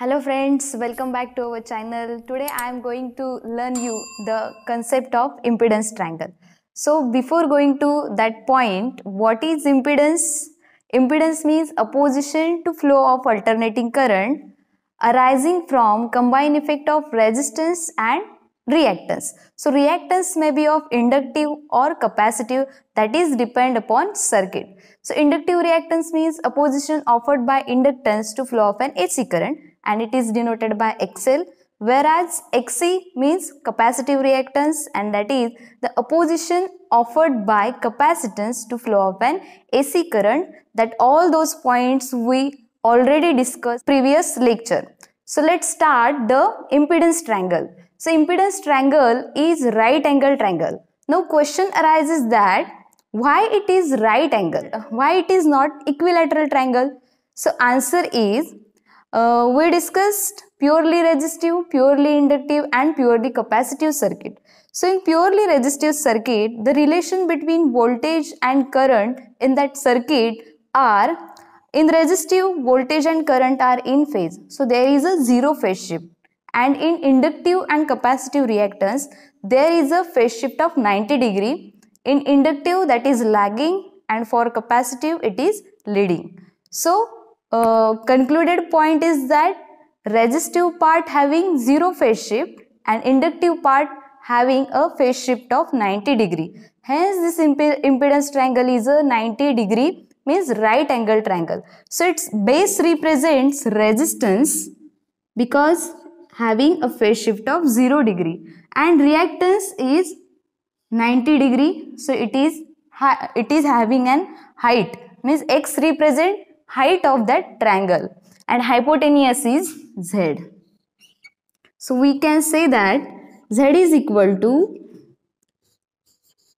Hello friends, welcome back to our channel. Today I am going to learn you the concept of impedance triangle. So before going to that point, what is impedance? Impedance means opposition to flow of alternating current arising from combined effect of resistance and reactance. So reactance may be of inductive or capacitive that is depend upon circuit. So inductive reactance means opposition offered by inductance to flow of an AC current and it is denoted by XL whereas XC means capacitive reactance and that is the opposition offered by capacitance to flow of an AC current that all those points we already discussed previous lecture. So let's start the impedance triangle. So impedance triangle is right angle triangle. Now question arises that why it is right angle? Why it is not equilateral triangle? So answer is uh, we discussed purely resistive, purely inductive and purely capacitive circuit. So in purely resistive circuit, the relation between voltage and current in that circuit are in resistive voltage and current are in phase. So there is a zero phase shift and in inductive and capacitive reactance there is a phase shift of 90 degree. In inductive that is lagging and for capacitive it is leading. So uh, concluded point is that resistive part having zero phase shift and inductive part having a phase shift of 90 degree. Hence this imp impedance triangle is a 90 degree means right angle triangle. So its base represents resistance because having a phase shift of 0 degree and reactance is 90 degree so it is it is having an height means x represent height of that triangle and hypotenuse is z. So we can say that z is equal to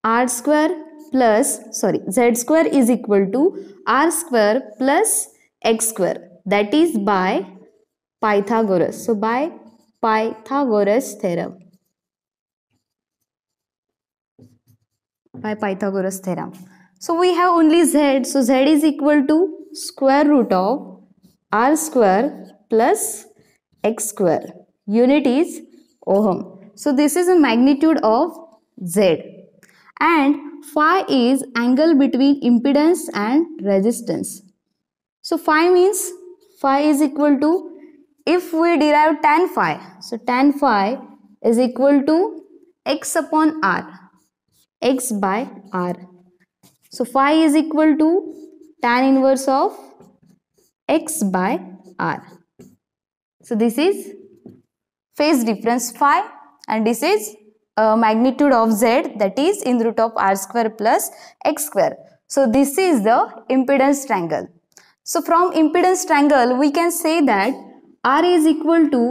r square plus sorry z square is equal to r square plus x square that is by Pythagoras. So by Pythagoras theorem. By Pythagoras theorem. So we have only z. So z is equal to square root of r square plus x square. Unit is ohm. So this is a magnitude of Z. And phi is angle between impedance and resistance. So phi means phi is equal to if we derive tan phi. So tan phi is equal to x upon r. x by r. So phi is equal to tan inverse of x by r. So this is phase difference phi and this is uh, magnitude of z that is in root of r square plus x square. So this is the impedance triangle. So from impedance triangle we can say that r is equal to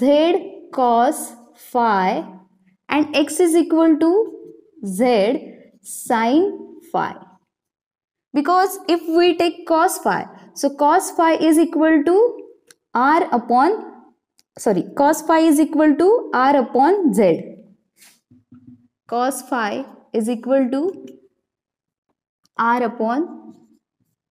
z cos phi and x is equal to z sin phi because if we take cos phi, so cos phi is equal to r upon, sorry, cos phi is equal to r upon z. Cos phi is equal to r upon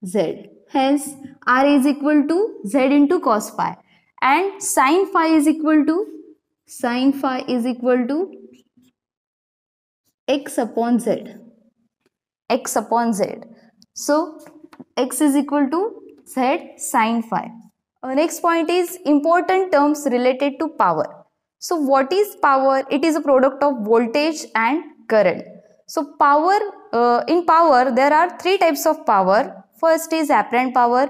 z. Hence, r is equal to z into cos phi and sine phi is equal to sine phi is equal to x upon z. x upon z so x is equal to z sine phi. Our next point is important terms related to power. So what is power? It is a product of voltage and current. So power, uh, in power there are three types of power. First is apparent power,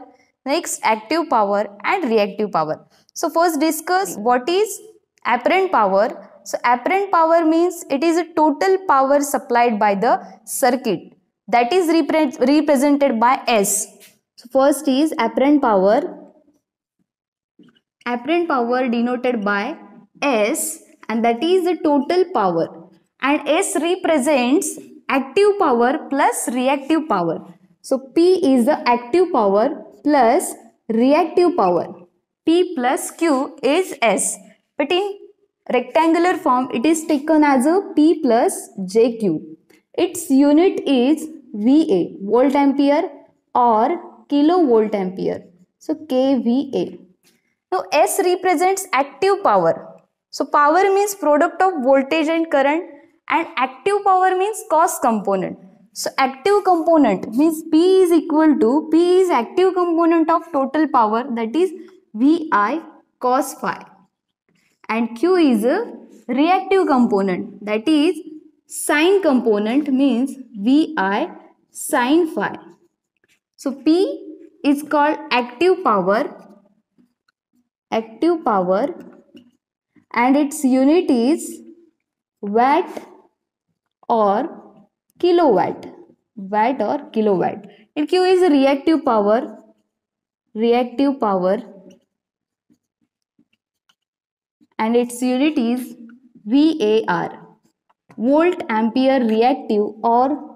next active power and reactive power. So first discuss what is apparent power. So apparent power means it is a total power supplied by the circuit that is repre represented by S. So first is apparent power. Apparent power denoted by S and that is the total power and S represents active power plus reactive power. So P is the active power plus reactive power. P plus Q is S. But in rectangular form it is taken as a P plus JQ. Its unit is VA, volt ampere or kilovolt ampere. So KVA. Now S represents active power. So power means product of voltage and current and active power means cost component. So active component means P is equal to P is active component of total power that is VI cos phi and Q is a reactive component that is sine component means VI sine phi. So P is called active power, active power and its unit is watt or kilowatt, watt or kilowatt. And Q is reactive power, reactive power and its unit is VAR, volt ampere reactive or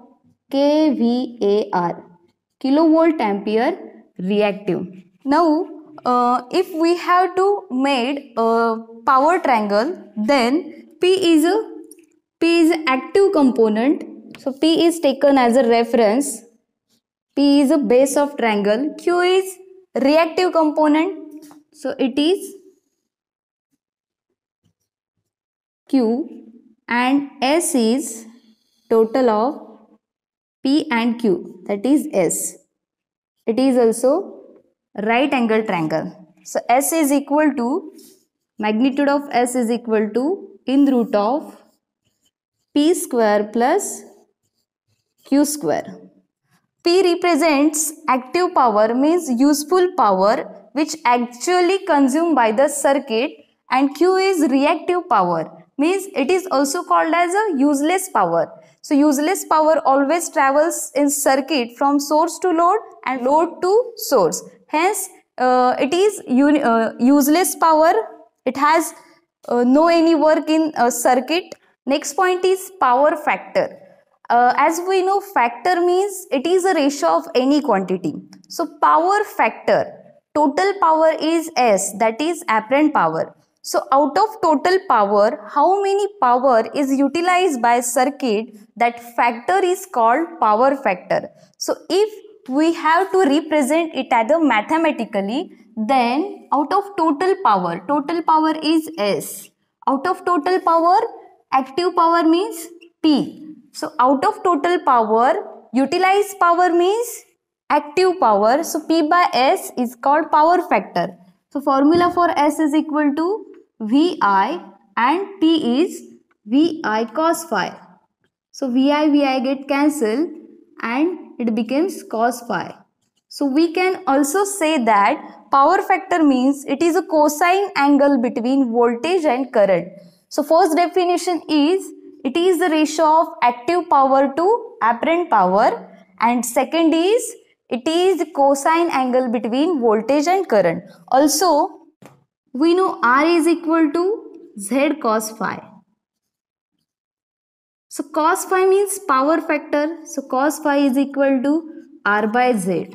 kVAR, kilovolt ampere reactive. Now, uh, if we have to made a power triangle, then P is a P is active component. So P is taken as a reference. P is a base of triangle. Q is reactive component. So it is Q and S is total of P and Q that is S. It is also right angle triangle. So S is equal to magnitude of S is equal to in root of P square plus Q square. P represents active power means useful power which actually consumed by the circuit and Q is reactive power means it is also called as a useless power so useless power always travels in circuit from source to load and load to source. Hence, uh, it is uh, useless power. It has uh, no any work in circuit. Next point is power factor. Uh, as we know, factor means it is a ratio of any quantity. So power factor, total power is S, that is apparent power. So out of total power, how many power is utilized by circuit? That factor is called power factor. So if we have to represent it either mathematically, then out of total power, total power is S. Out of total power, active power means P. So out of total power, utilized power means active power. So P by S is called power factor. So formula for S is equal to Vi and T is Vi cos phi. So Vi, Vi get cancelled and it becomes cos phi. So we can also say that power factor means it is a cosine angle between voltage and current. So first definition is it is the ratio of active power to apparent power and second is it is the cosine angle between voltage and current. Also we know R is equal to Z cos phi. So cos phi means power factor. So cos phi is equal to R by Z.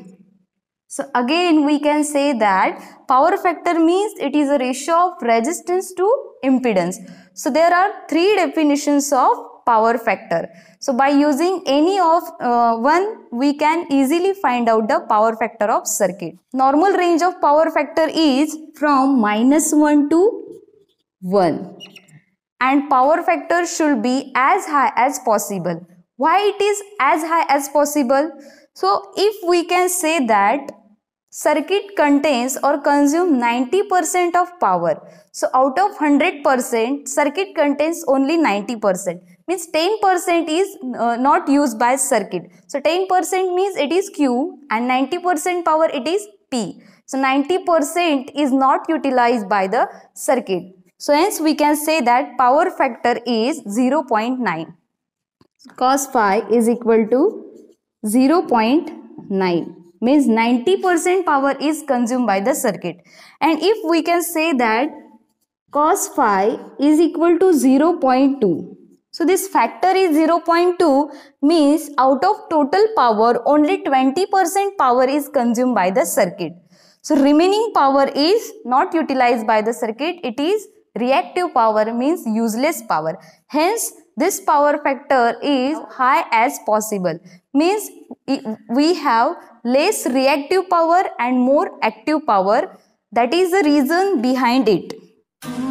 So again we can say that power factor means it is a ratio of resistance to impedance. So there are three definitions of power factor. So by using any of uh, one, we can easily find out the power factor of circuit. Normal range of power factor is from minus 1 to 1. And power factor should be as high as possible. Why it is as high as possible? So if we can say that circuit contains or consume 90% of power. So out of 100% circuit contains only 90% means 10% is uh, not used by circuit. So 10% means it is Q and 90% power it is P. So 90% is not utilized by the circuit. So hence we can say that power factor is 0.9. Cos phi is equal to 0.9 means 90% power is consumed by the circuit. And if we can say that cos phi is equal to 0.2 so this factor is 0.2 means out of total power only 20% power is consumed by the circuit. So remaining power is not utilized by the circuit. It is reactive power means useless power. Hence this power factor is high as possible means we have less reactive power and more active power. That is the reason behind it.